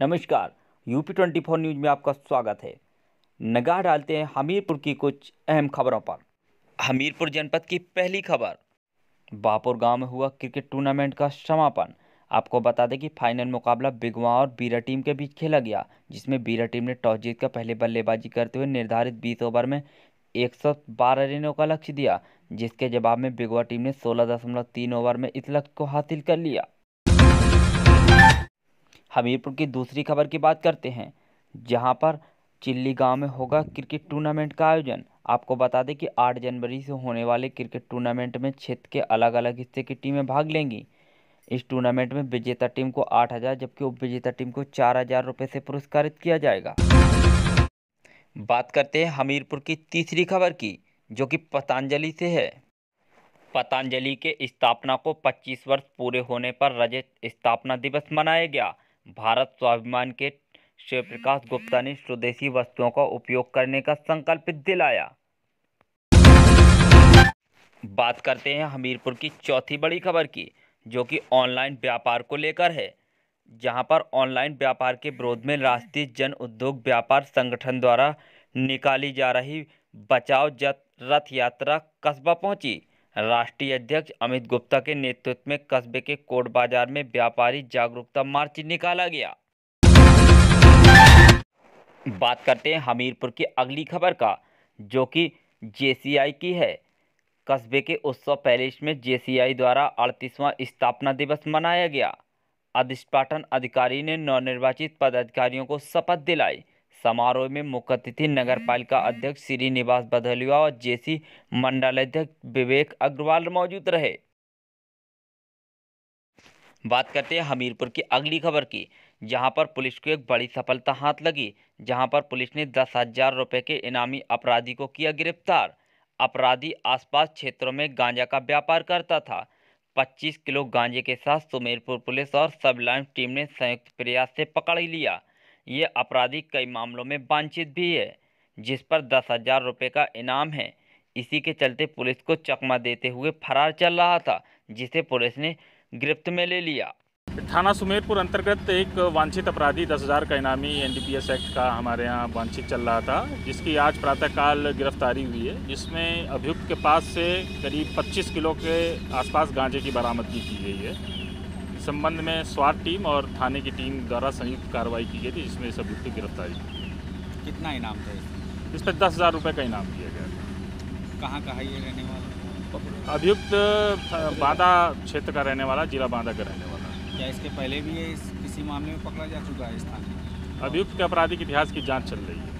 नमस्कार UP twenty four news में आपका स्वागत है नगाह डालते हैं हमीरपुर की कुछ अहम खबरों पर हमीरपुर जनपद की पहली खबर बापुर गांव में हुआ क्रिकेट टूर्नामेंट का समापन आपको बता दें कि फाइनल मुकाबला बिगवा और बीरा टीम के बीच खेला गया जिसमें बीरा टीम ने टॉस जीतकर पहले बल्लेबाजी करते हुए निर्धारित बीस ओवर में एक रनों का लक्ष्य दिया जिसके जवाब में बिगवा टीम ने सोलह ओवर में इस लक्ष्य को हासिल कर लिया हमीरपुर की दूसरी खबर की बात करते हैं जहां पर चिल्ली गांव में होगा क्रिकेट टूर्नामेंट का आयोजन आपको बता दें कि 8 जनवरी से होने वाले क्रिकेट टूर्नामेंट में क्षेत्र के अलग अलग हिस्से की टीमें भाग लेंगी इस टूर्नामेंट में विजेता टीम को 8000 जबकि उप विजेता टीम को चार हजार रुपये से पुरस्कारित किया जाएगा बात करते हैं हमीरपुर की तीसरी खबर की जो कि पतंजलि से है पतंजलि के स्थापना को 25 वर्ष पूरे होने पर रजत स्थापना दिवस मनाया गया भारत स्वाभिमान के शिवप्रकाश गुप्ता ने स्वदेशी वस्तुओं का उपयोग करने का संकल्प दिलाया बात करते हैं हमीरपुर की चौथी बड़ी खबर की जो कि ऑनलाइन व्यापार को लेकर है जहां पर ऑनलाइन व्यापार के विरोध में राष्ट्रीय जन उद्योग व्यापार संगठन द्वारा निकाली जा रही बचाव रथ यात्रा कस्बा पहुंची राष्ट्रीय अध्यक्ष अमित गुप्ता के नेतृत्व में कस्बे के कोट बाजार में व्यापारी जागरूकता मार्च निकाला गया बात करते हैं हमीरपुर की अगली खबर का जो कि जेसीआई की है कस्बे के उत्सव पैलेस में जेसीआई द्वारा अड़तीसवां स्थापना दिवस मनाया गया अधिष्ठाटन अधिकारी ने नवनिर्वाचित पदाधिकारियों को शपथ दिलाई समारोह में मुख्य अतिथि नगर पालिका अध्यक्ष श्रीनिवास बधलिया और जेसी मंडलाध्यक्ष विवेक अग्रवाल मौजूद रहे बात करते हैं हमीरपुर की अगली खबर की जहां पर पुलिस को एक बड़ी सफलता हाथ लगी जहां पर पुलिस ने दस हजार रुपये के इनामी अपराधी को किया गिरफ्तार अपराधी आसपास क्षेत्रों में गांजा का व्यापार करता था 25 किलो गांजे के साथ सुमेरपुर पुलिस और सब लाइन टीम ने संयुक्त प्रयास से पकड़ लिया ये आपराधिक कई मामलों में वांछित भी है जिस पर दस हजार रुपये का इनाम है इसी के चलते पुलिस को चकमा देते हुए फरार चल रहा था जिसे पुलिस ने गिरफ्त में ले लिया थाना सुमेरपुर अंतर्गत एक वांछित अपराधी दस हज़ार का इनामी एनडीपीएस एक्ट का हमारे यहाँ वांछित चल रहा था जिसकी आज प्रातःकाल गिरफ्तारी हुई है जिसमें अभियुक्त के पास से करीब 25 किलो के आसपास गांजे की बरामदगी की गई है संबंध में स्वाद टीम और थाने की टीम द्वारा संयुक्त कार्रवाई की गई थी जिसमें इस अभियुक्त की गिरफ्तारी की कितना इनाम था इस पर दस हज़ार रुपये का इनाम दिया गया था कहाँ कहाँ ये रहने वाला अभियुक्त बांदा क्षेत्र का रहने वाला जिला बांदा का रहने वाला क्या इसके पहले भी ये इस किसी मामले में पकड़ा जा चुका है इस थाने अभियुक्त के अपराधिक इतिहास की जाँच चल रही है